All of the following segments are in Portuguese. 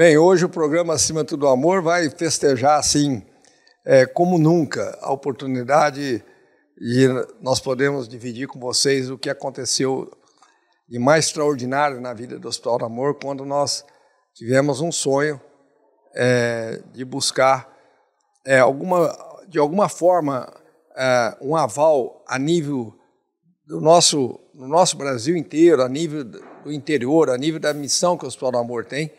Bem, hoje o programa Acima do Amor vai festejar assim, é, como nunca, a oportunidade de nós podemos dividir com vocês o que aconteceu de mais extraordinário na vida do Hospital do Amor quando nós tivemos um sonho é, de buscar é, alguma, de alguma forma é, um aval a nível do nosso, do nosso Brasil inteiro, a nível do interior, a nível da missão que o Hospital do Amor tem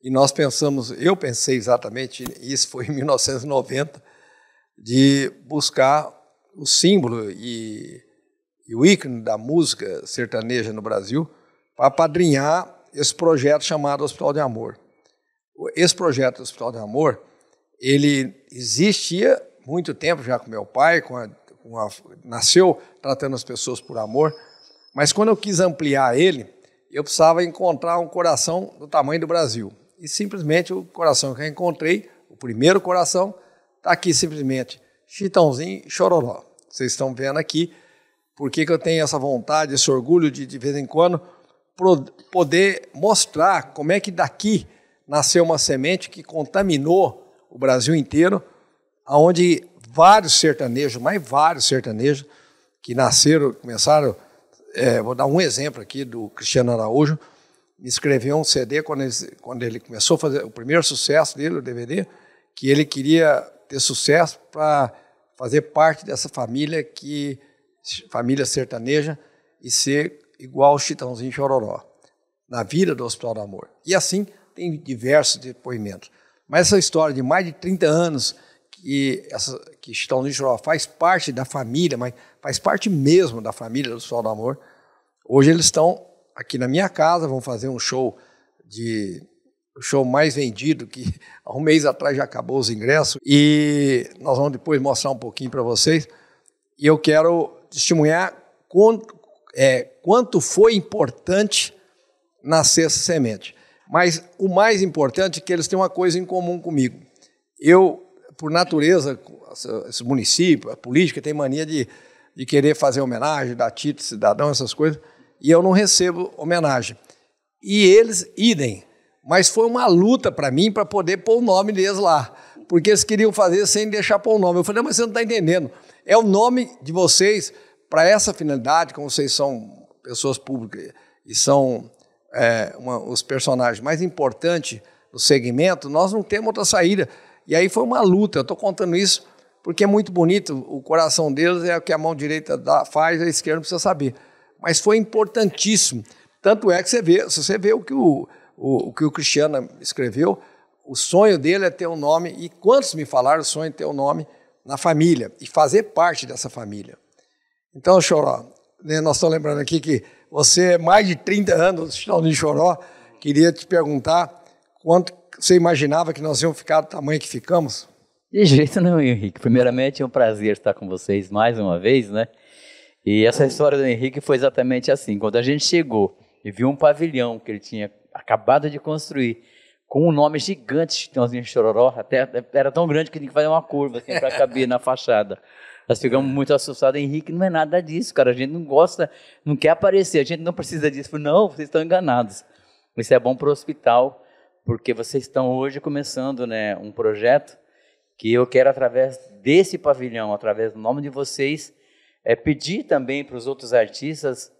e nós pensamos, eu pensei exatamente, isso foi em 1990, de buscar o símbolo e, e o ícone da música sertaneja no Brasil para padrinhar esse projeto chamado Hospital de Amor. Esse projeto Hospital de Amor, ele existia muito tempo já com meu pai, com a, com a, nasceu tratando as pessoas por amor, mas quando eu quis ampliar ele, eu precisava encontrar um coração do tamanho do Brasil e simplesmente o coração que eu encontrei, o primeiro coração, está aqui simplesmente Chitãozinho e Chororó. Vocês estão vendo aqui por que eu tenho essa vontade, esse orgulho de, de vez em quando, poder mostrar como é que daqui nasceu uma semente que contaminou o Brasil inteiro, aonde vários sertanejos, mais vários sertanejos, que nasceram, começaram. É, vou dar um exemplo aqui do Cristiano Araújo me escreveu um CD quando ele, quando ele começou a fazer o primeiro sucesso dele, o DVD, que ele queria ter sucesso para fazer parte dessa família que família sertaneja e ser igual o Chitãozinho Chororó na vida do Hospital do Amor. E assim tem diversos depoimentos. Mas essa história de mais de 30 anos que, essa, que Chitãozinho Chororó faz parte da família, mas faz parte mesmo da família do Hospital do Amor, hoje eles estão aqui na minha casa, vão fazer um show de o show mais vendido que há um mês atrás já acabou os ingressos e nós vamos depois mostrar um pouquinho para vocês. E eu quero testemunhar quanto, é, quanto foi importante nascer essa semente. Mas o mais importante é que eles têm uma coisa em comum comigo. Eu, por natureza, esse município, a política tem mania de, de querer fazer homenagem, dar título cidadão, essas coisas e eu não recebo homenagem. E eles, idem. Mas foi uma luta para mim para poder pôr o nome deles lá, porque eles queriam fazer sem deixar pôr o nome. Eu falei, mas você não está entendendo. É o nome de vocês para essa finalidade, como vocês são pessoas públicas e são é, uma, os personagens mais importantes do segmento, nós não temos outra saída. E aí foi uma luta. Eu estou contando isso porque é muito bonito. O coração deles é o que a mão direita dá, faz, a esquerda não precisa saber mas foi importantíssimo. Tanto é que você vê, se você vê o que o, o, o, que o Cristiano escreveu, o sonho dele é ter um nome, e quantos me falaram o sonho é ter um nome na família e fazer parte dessa família. Então, Choró, né, nós estamos lembrando aqui que você, mais de 30 anos, de Choró, queria te perguntar quanto você imaginava que nós íamos ficar do tamanho que ficamos? De jeito nenhum, Henrique. Primeiramente, é um prazer estar com vocês mais uma vez, né? E essa história do Henrique foi exatamente assim. Quando a gente chegou e viu um pavilhão que ele tinha acabado de construir, com um nome gigante, Chitãozinho Chororó, até era tão grande que tinha que fazer uma curva assim, para caber na fachada. Nós ficamos muito assustados. Henrique, não é nada disso, cara. A gente não gosta, não quer aparecer, a gente não precisa disso. Não, vocês estão enganados. Isso é bom para o hospital, porque vocês estão hoje começando né, um projeto que eu quero, através desse pavilhão, através do nome de vocês, é, pedir também para os outros artistas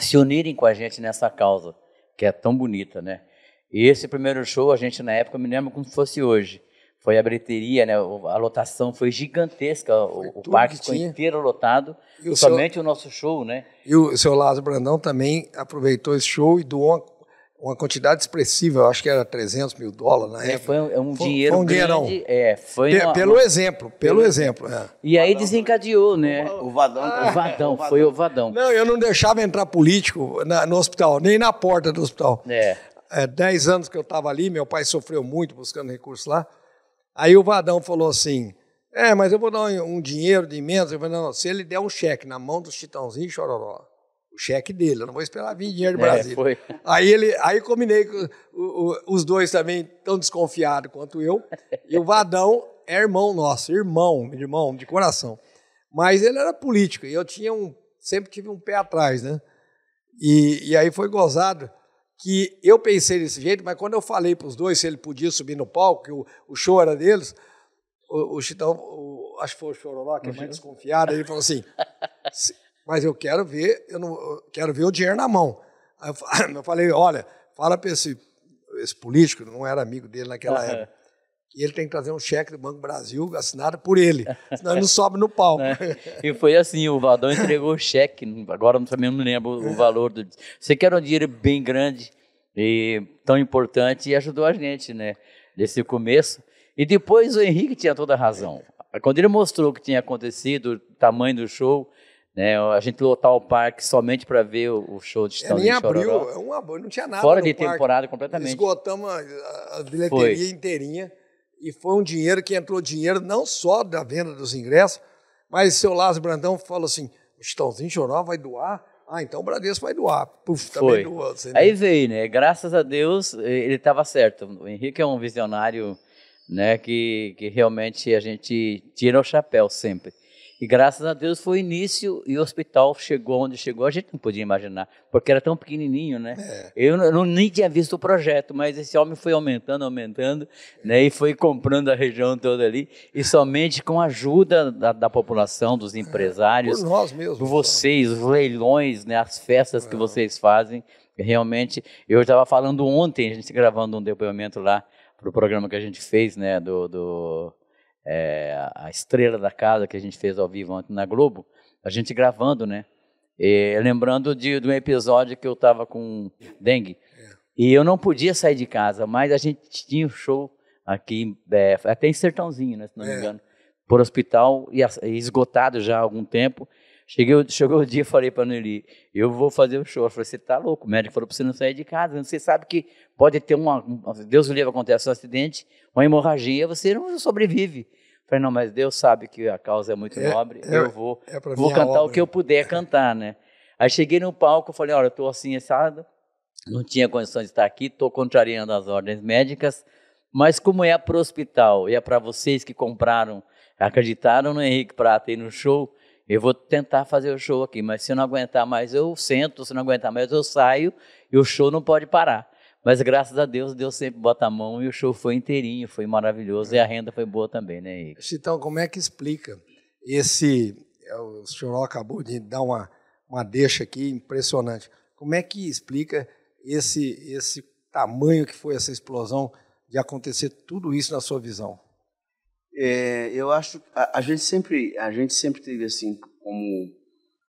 se unirem com a gente nessa causa, que é tão bonita, né? E esse primeiro show, a gente na época, me lembro como se fosse hoje. Foi a breteria, né? A lotação foi gigantesca, foi o, parque ficou inteiro lotado, e somente o, seu... o nosso show, né? E o seu Lázaro Brandão também aproveitou esse show e doou uma uma quantidade expressiva, eu acho que era 300 mil dólares na é, época. Foi um, é um foi, dinheiro foi um grande, dinheirão. É, foi uma, pelo uma... exemplo, pelo exemplo. É. E aí desencadeou, né? O Vadão. Ah, o Vadão, foi o Vadão. Não, eu não deixava entrar político na, no hospital, nem na porta do hospital. É. é dez anos que eu estava ali, meu pai sofreu muito buscando recursos lá. Aí o Vadão falou assim, é, mas eu vou dar um, um dinheiro de menos. Eu falei, não, não, se ele der um cheque na mão do Chitãozinho e Chororó, o cheque dele, eu não vou esperar vir dinheiro do é, Aí ele, aí combinei com o, o, os dois também tão desconfiados quanto eu. E o Vadão é irmão nosso, irmão, irmão de coração. Mas ele era político e eu tinha um, sempre tive um pé atrás, né? E, e aí foi gozado que eu pensei desse jeito, mas quando eu falei para os dois se ele podia subir no palco, que o, o show era deles, o, o Chitão, o, acho que foi o Chororó, que é mais uhum. desconfiado, ele falou assim: mas eu quero ver, eu não eu quero ver o dinheiro na mão. Aí eu falei, olha, fala para esse, esse político, não era amigo dele naquela uhum. época, que ele tem que trazer um cheque do Banco Brasil assinado por ele, senão ele não sobe no palco. É. Né? E foi assim, o Valdão entregou o cheque, agora também não lembro o valor. Do... Você quer um dinheiro bem grande e tão importante e ajudou a gente, né? nesse começo. E depois o Henrique tinha toda a razão. Quando ele mostrou o que tinha acontecido, o tamanho do show, né? A gente lotar o parque somente para ver o show de Stanley é, em abril, é um não tinha nada. Fora de parque. temporada completamente. Esgotamos a, a bilheteria foi. inteirinha e foi um dinheiro que entrou dinheiro não só da venda dos ingressos, mas o seu Lázaro Brandão falou assim: o Estãozinho Choró vai doar. Ah, então o Bradesco vai doar. Puf, também foi. doou. Assim, né? Aí veio, né? Graças a Deus ele estava certo. O Henrique é um visionário né, que, que realmente a gente tira o chapéu sempre. E graças a Deus foi o início e o hospital chegou onde chegou, a gente não podia imaginar, porque era tão pequenininho, né? É. Eu não, nem tinha visto o projeto, mas esse homem foi aumentando, aumentando, né? E foi comprando a região toda ali, e somente com a ajuda da, da população, dos é. empresários, é, por nós mesmos, por vocês, os leilões, né? As festas é. que vocês fazem, realmente. Eu estava falando ontem, a gente gravando um depoimento lá para o programa que a gente fez, né? do, do é, a estrela da casa que a gente fez ao vivo ontem na Globo, a gente gravando, né? E, lembrando de, de um episódio que eu estava com dengue. É. E eu não podia sair de casa, mas a gente tinha um show aqui, é, até em Sertãozinho, né, se não me é. engano, por hospital e esgotado já há algum tempo. Cheguei, chegou o dia, falei para ele, eu vou fazer o show. Eu falei, você tá louco, o médico falou para você não sair de casa, você sabe que pode ter uma, Deus livre, acontece um acidente, uma hemorragia, você não sobrevive. Eu falei, não, mas Deus sabe que a causa é muito é, nobre, é, eu vou, é vou cantar obra. o que eu puder cantar, né? Aí cheguei no palco, falei, olha, eu tô assim, assado, não tinha condições de estar aqui, estou contrariando as ordens médicas, mas como é para o hospital e é para vocês que compraram, acreditaram no Henrique Prata e no show, eu vou tentar fazer o show aqui, mas se não aguentar mais, eu sento, se não aguentar mais, eu saio e o show não pode parar. Mas graças a Deus, Deus sempre bota a mão e o show foi inteirinho, foi maravilhoso é. e a renda foi boa também, né, Igor? Então, como é que explica esse. É, o senhor acabou de dar uma, uma deixa aqui impressionante. Como é que explica esse, esse tamanho que foi essa explosão de acontecer tudo isso na sua visão? É, eu acho a, a, gente sempre a gente sempre teve assim como,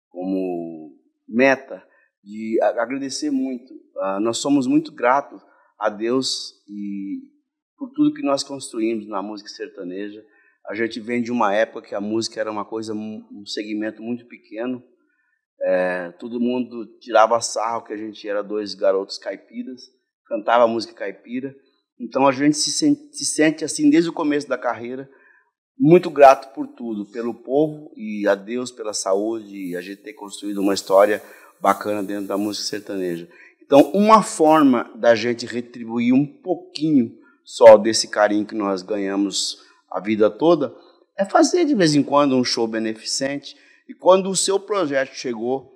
como meta de agradecer muito. Uh, nós somos muito gratos a Deus e por tudo que nós construímos na música sertaneja. A gente vem de uma época que a música era uma coisa, um segmento muito pequeno. É, todo mundo tirava sarro que a gente era dois garotos caipiras, cantava música caipira. Então a gente se sente, se sente assim desde o começo da carreira muito grato por tudo, pelo povo e a Deus pela saúde, e a gente ter construído uma história bacana dentro da música sertaneja. Então, uma forma da gente retribuir um pouquinho só desse carinho que nós ganhamos a vida toda é fazer de vez em quando um show beneficente. E quando o seu projeto chegou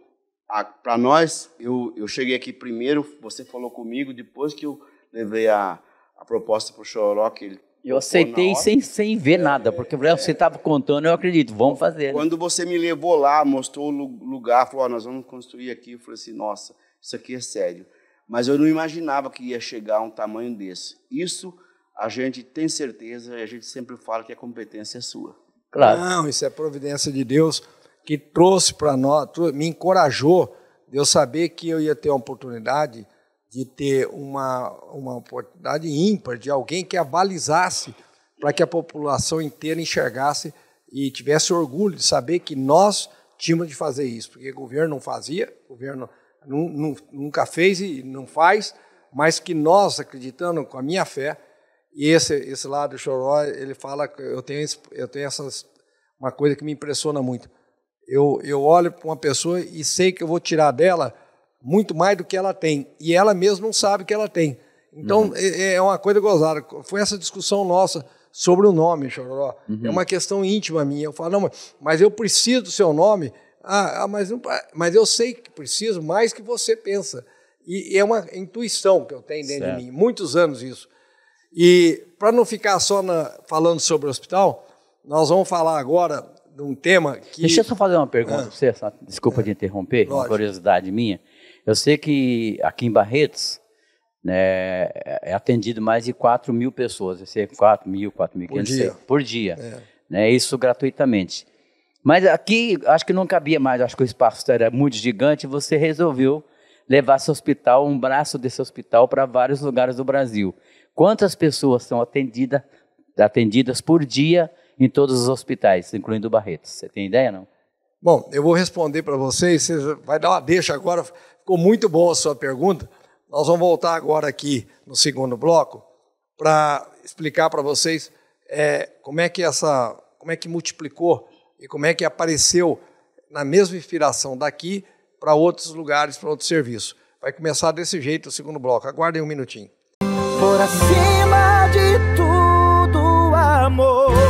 para nós, eu, eu cheguei aqui primeiro, você falou comigo, depois que eu levei a, a proposta para o Chororó, que ele eu aceitei sem, sem ver é, nada, porque é, você estava contando, eu acredito, vamos fazer. Quando você me levou lá, mostrou o lugar, falou, oh, nós vamos construir aqui, eu falei assim, nossa, isso aqui é sério. Mas eu não imaginava que ia chegar a um tamanho desse. Isso a gente tem certeza e a gente sempre fala que a competência é sua. Claro. Não, isso é providência de Deus que trouxe para nós, me encorajou de eu saber que eu ia ter uma oportunidade de ter uma, uma oportunidade ímpar de alguém que avalizasse para que a população inteira enxergasse e tivesse orgulho de saber que nós tínhamos de fazer isso, porque o governo não fazia, o governo nunca fez e não faz, mas que nós, acreditando com a minha fé, e esse, esse lado do Choró, ele fala que eu tenho, eu tenho essas, uma coisa que me impressiona muito. Eu, eu olho para uma pessoa e sei que eu vou tirar dela muito mais do que ela tem. E ela mesma não sabe que ela tem. Então, uhum. é, é, uma coisa gozada. Foi essa discussão nossa sobre o nome, Chororó. Uhum. É uma questão íntima minha. Eu falo, não, mas eu preciso do seu nome. Ah, ah mas, não, mas eu sei que preciso mais que você pensa. E, e é uma intuição que eu tenho dentro certo. de mim. Muitos anos isso. E para não ficar só na, falando sobre o hospital, nós vamos falar agora de um tema que... Deixa eu só fazer uma pergunta ah. para você, só, desculpa ah. de interromper, uma curiosidade minha. Eu sei que aqui em Barretos né, é atendido mais de 4 mil pessoas, eu sei, 4 mil, 4 mil, por dia. Por dia é. né, isso gratuitamente. Mas aqui acho que não cabia mais, acho que o espaço era muito gigante, você resolveu levar seu hospital, um braço desse hospital para vários lugares do Brasil. Quantas pessoas são atendidas, atendidas por dia em todos os hospitais, incluindo o Barretos? Você tem ideia, não? Bom, eu vou responder para vocês, você vai dar uma deixa agora, Ficou muito boa a sua pergunta. Nós vamos voltar agora aqui no segundo bloco para explicar para vocês é, como é que essa, como é que multiplicou e como é que apareceu na mesma inspiração daqui para outros lugares, para outro serviço. Vai começar desse jeito o segundo bloco. Aguardem um minutinho. Por acima de tudo, amor.